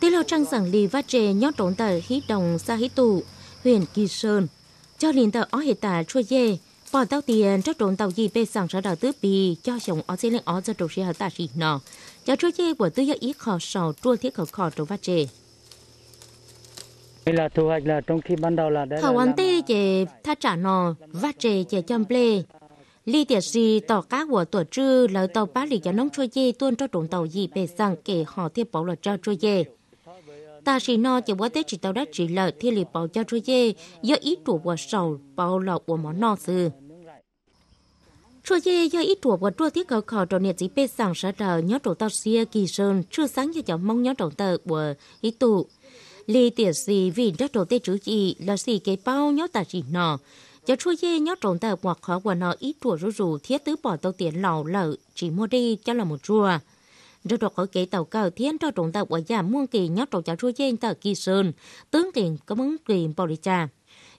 tôi lo trăng rằng lì vát trề nhót đốn tờ hít đồng xa hít tù, huyện Kỳ Sơn. Cho liền tờ ó hệ tà chua dê, bỏ tao tiền cho đồn tàu gì bê sẵn ra đào tứ bì, cho chồng ó dê lên ó cho đồn xe hợp tà xì nọ. Cho chua dê của tư yếu ý khó sò chua thiết khó khó trốn vát trề. Đây là thu hoạch là trong khi ban đầu là... đã Thảo ăn tê chè tha trả nò, vát trề chè châm plê, Lý địa gì tàu cá của tổ trư là tàu bá lý cho nông cho dê tuôn cho trụng tàu gì bề rằng kể họ thiết bảo luật cho cho dê. Ta chỉ no cho bó tết chỉ tàu đã chỉ lợi thiết lý bảo cho cho dê do ý chủ của sầu bảo lọ của món no sư. Trôi dê do ý chủ của trôi thiết khẩu khẩu trò niệm chỉ bề rằng sẽ rờ nhó trổ tàu xia kỳ sơn chưa sáng cho cháu mong nhó trổ tờ của ý tụ. Lý tiền gì vì rất trổ tết chữ gì là gì kế bao nhó ta chỉ nọ. No giờ chua ye nhớ trộn tờ bọt khó của nó ít chùa rú rú thiết tứ bỏ tàu tiền lò lợ chỉ mua đi cho là một chùa rồi đọc ở kế tàu cờ thiên cho trộn tàu của già muôn kỳ nhớ trộn cháu chua ye tờ kỳ sơn tướng kiện có mấn quyền bò đi trà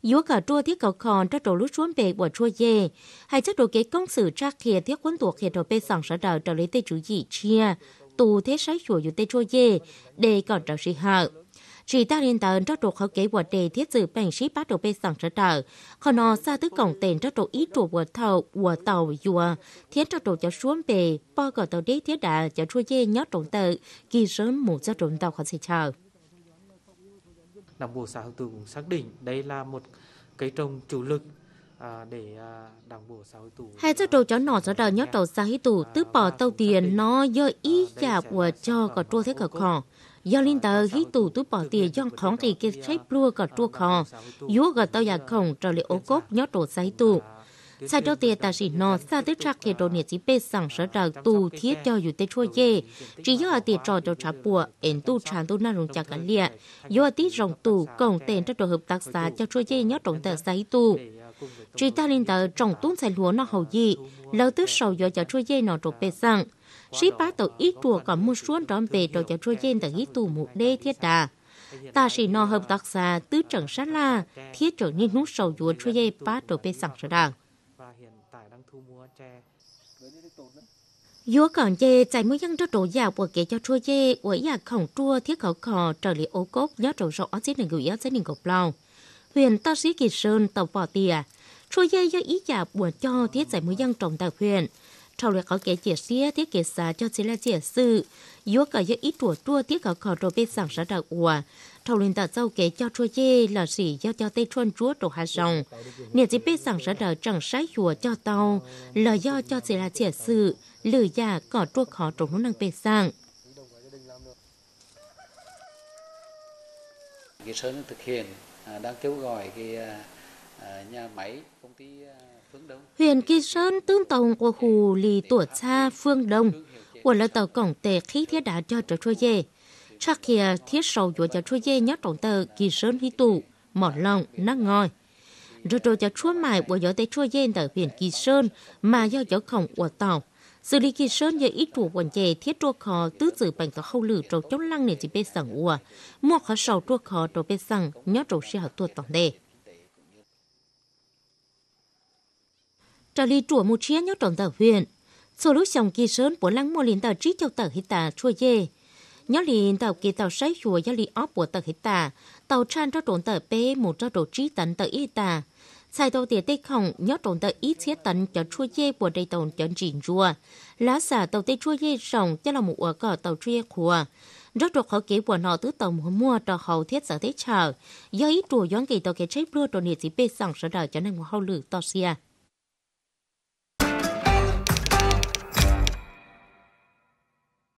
dù cả chua thiết cầu khòn cho trộn lú xuống về của chua ye hay chắc đồ kế công sự tra khía thiết quân tuộc khía trộn bê sẵn sở đờ trở lấy tê chủ dị chia tù thế sái chùa dù tê chua ye để còn trào sĩ hợ chỉ ta liên tận cho trục hậu kế vật đề thiết dự bằng ship bắt đầu bê sẵn trở trở. Khờ nò xa tứ cổng tên cho trục ít trục vật thầu, vật tàu dùa. Thiết cho trục cho xuống bề, bò gỡ tàu đế thiết đã cho chua dê nhót trụng tự, kỳ sớm một cho trụng tàu khó sẽ chờ. Đảng bộ xã Hương Từ cũng xác định đây là một cây trồng chủ lực à, để à, đảng bộ xã hội tù hai cho đầu chó nỏ ra đời nhất đầu xã hội tù tứ bỏ tàu tiền nó do ý chạp à, của cho có trua thế cờ khỏ ยอลินเตอร์ฮิตูตุปอเตียย่องของทีเกใช้ปลัวกับตัวคอยัวกับเตาอยากของเอริโอกบยอดโตไซตูใสโเเตียตาสีนอซาตึชักเทโดเนจิเปสั่งเสดตูเทียจออยู่เตชั่วเย่จียออเตียจอเจ้าชาปัวเอ็นตูชานตูน่าลงจากกันเลียยอตีรองตูกงเตนเจ้าตัวหึบตักษาเจ้าชั่วเย่ยอดตรงแต่ไซตู chỉ ta linh tờ trong tún xài lúa nó hầu gì lâu tức sầu giờ cho chua dây nó trộn bê sang sĩ bá tổ ít chùa còn mua xuống đón về cho cho chua dây tờ ít tù mụ đê thiết đà ta sĩ nó hợp tác xa tứ trận sát la thiết trở nên nút sầu dúa chua dây bá trộn bê sang rồi đàng Dúa còn dê chạy mới dân cho trộn già của kế cho chua dê, của nhà khổng chua thiết khẩu khò trở lý ố cốt nhớ trổ rộ ớt xích nền gửi ớt xích nền gộp lòng. Huyền ta sĩ kỳ sơn tàu bỏ tìa, dây do ý giả bùa cho thiết giải mới dân trọng tài huyện. Sau luyện có kẻ chia sẻ thiết kế xã cho chỉ là chia sự. Yếu cả yếu ít tùa tùa thiết có khó đồ bê sẵn xã đặc ủa. Sau luyện tạo dâu kế cho chua dây là sĩ do cho tây chuan chúa đồ hạ rồng. Nếu chỉ bê sẵn xã đặc chẳng sái hùa cho tàu là do cho chỉ là chia sự. Lử giả có chua khó trộn hôn năng bê sẵn. Cái sớm thực hiện à, đang kêu gọi cái à, Ờ, ờ, huyện Kỳ Sơn tương tổng của hù lì tuổi xa phương đông của là tàu cổng tề khí thiết đã cho trở trôi dê. Chắc khi thiết sầu dũa cho trôi dê nhắc trọng tờ Kỳ Sơn hy tụ, mỏ lòng, nắc ngòi. Rồi rồi cho chua mải của gió tây chua dê tờ huyện Kỳ Sơn mà do gió khổng của tàu. Sự lý Kỳ Sơn do ít chủ quần chè thiết trua khó tứ dự bằng tàu khâu lử trầu chống lăng nền chỉ bê sẵn ua. Mua khó sầu trua khó trầu bê sẵn nhớ trầu xe học tuột tổng đề. trở lý chùa một chiếc nhau trọn tờ huyện. Số lúc xong kỳ sớm bộ lăng mua liền tờ trí châu tờ hít tà chua dê. Nhớ liền tàu kỳ tàu sấy chùa do lì óp của tờ hít tà, tàu tran cho trộn tờ bê một cho đồ trí tấn tờ y tà. Sai tàu tiền tích khổng nhớ trộn tờ ít xế tấn cho chua dê của đầy tàu cho trình chùa. Lá xả tàu tê chua dê rồng cho là một ổ cỏ tàu chia khùa rất được họ kỹ của nó tứ tàu mua cho hậu thiết sở thế chờ do ý chùa doan kỳ tàu cái chế lua đồ nhiệt dị bê sẵn sở đời cho nên hậu lử to xia